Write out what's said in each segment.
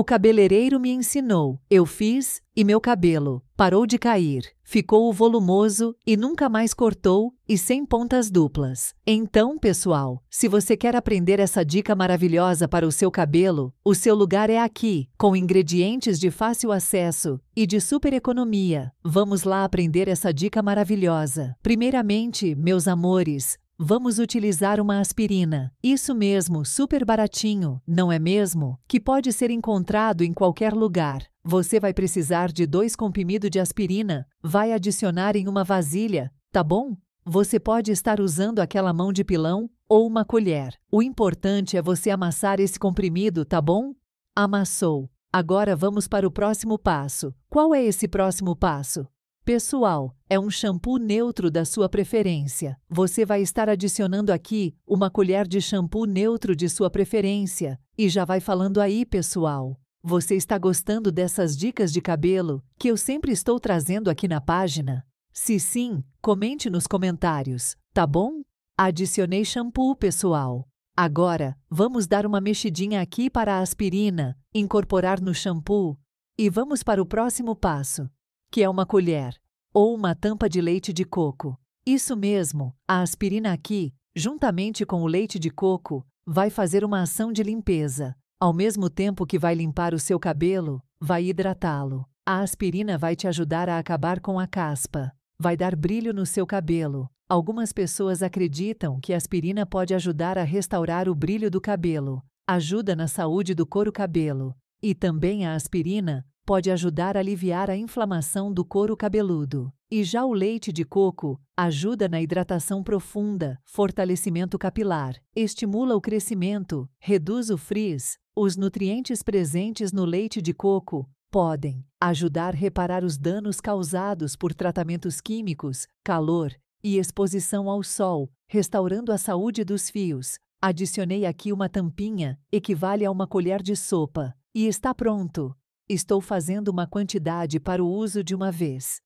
O cabeleireiro me ensinou, eu fiz e meu cabelo parou de cair. Ficou volumoso e nunca mais cortou e sem pontas duplas. Então, pessoal, se você quer aprender essa dica maravilhosa para o seu cabelo, o seu lugar é aqui, com ingredientes de fácil acesso e de super economia. Vamos lá aprender essa dica maravilhosa. Primeiramente, meus amores, Vamos utilizar uma aspirina. Isso mesmo, super baratinho, não é mesmo? Que pode ser encontrado em qualquer lugar. Você vai precisar de dois comprimidos de aspirina. Vai adicionar em uma vasilha, tá bom? Você pode estar usando aquela mão de pilão ou uma colher. O importante é você amassar esse comprimido, tá bom? Amassou. Agora vamos para o próximo passo. Qual é esse próximo passo? Pessoal, é um shampoo neutro da sua preferência. Você vai estar adicionando aqui uma colher de shampoo neutro de sua preferência. E já vai falando aí, pessoal. Você está gostando dessas dicas de cabelo que eu sempre estou trazendo aqui na página? Se sim, comente nos comentários, tá bom? Adicionei shampoo, pessoal. Agora, vamos dar uma mexidinha aqui para a aspirina, incorporar no shampoo e vamos para o próximo passo, que é uma colher ou uma tampa de leite de coco. Isso mesmo, a aspirina aqui, juntamente com o leite de coco, vai fazer uma ação de limpeza. Ao mesmo tempo que vai limpar o seu cabelo, vai hidratá-lo. A aspirina vai te ajudar a acabar com a caspa. Vai dar brilho no seu cabelo. Algumas pessoas acreditam que a aspirina pode ajudar a restaurar o brilho do cabelo. Ajuda na saúde do couro cabelo. E também a aspirina pode ajudar a aliviar a inflamação do couro cabeludo. E já o leite de coco ajuda na hidratação profunda, fortalecimento capilar, estimula o crescimento, reduz o frizz. Os nutrientes presentes no leite de coco podem ajudar a reparar os danos causados por tratamentos químicos, calor e exposição ao sol, restaurando a saúde dos fios. Adicionei aqui uma tampinha, equivale a uma colher de sopa, e está pronto. Estou fazendo uma quantidade para o uso de uma vez.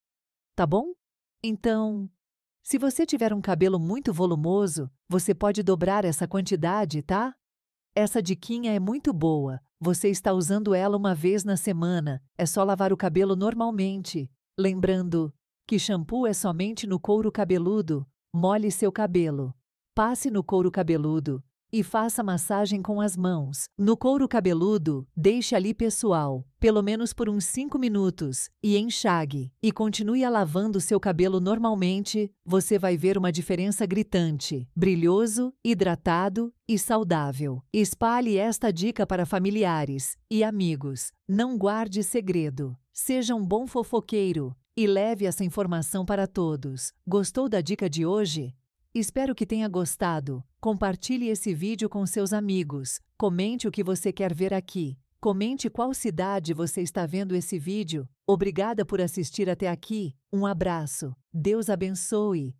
Tá bom? Então, se você tiver um cabelo muito volumoso, você pode dobrar essa quantidade, tá? Essa diquinha é muito boa. Você está usando ela uma vez na semana. É só lavar o cabelo normalmente. Lembrando que shampoo é somente no couro cabeludo. Molhe seu cabelo. Passe no couro cabeludo e faça massagem com as mãos. No couro cabeludo, deixe ali pessoal, pelo menos por uns 5 minutos, e enxague. E continue lavando seu cabelo normalmente, você vai ver uma diferença gritante, brilhoso, hidratado e saudável. Espalhe esta dica para familiares e amigos. Não guarde segredo. Seja um bom fofoqueiro e leve essa informação para todos. Gostou da dica de hoje? Espero que tenha gostado. Compartilhe esse vídeo com seus amigos. Comente o que você quer ver aqui. Comente qual cidade você está vendo esse vídeo. Obrigada por assistir até aqui. Um abraço. Deus abençoe.